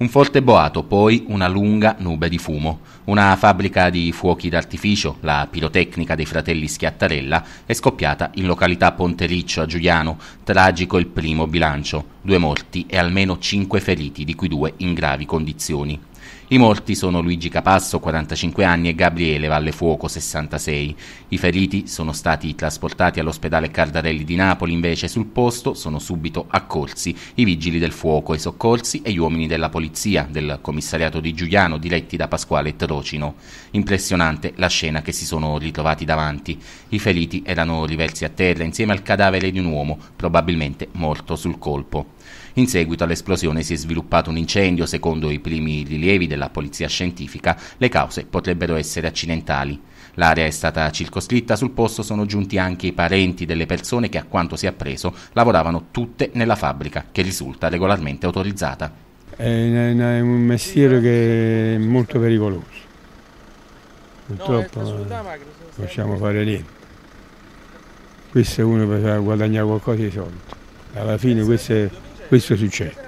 Un forte boato, poi una lunga nube di fumo. Una fabbrica di fuochi d'artificio, la pirotecnica dei fratelli Schiattarella, è scoppiata in località Pontericcio a Giuliano, tragico il primo bilancio due morti e almeno cinque feriti, di cui due in gravi condizioni. I morti sono Luigi Capasso, 45 anni, e Gabriele Vallefuoco, 66. I feriti sono stati trasportati all'ospedale Cardarelli di Napoli, invece sul posto sono subito accorsi i vigili del fuoco, i soccorsi e gli uomini della polizia, del commissariato di Giuliano, diretti da Pasquale Trocino. Impressionante la scena che si sono ritrovati davanti. I feriti erano riversi a terra insieme al cadavere di un uomo, probabilmente morto sul colpo. In seguito all'esplosione si è sviluppato un incendio, secondo i primi rilievi della polizia scientifica le cause potrebbero essere accidentali. L'area è stata circoscritta, sul posto sono giunti anche i parenti delle persone che a quanto si è appreso lavoravano tutte nella fabbrica, che risulta regolarmente autorizzata. È un mestiere che è molto pericoloso. Purtroppo non possiamo fare niente. Questo è uno per guadagnare qualcosa di soldi. Alla fine questo è questo succede.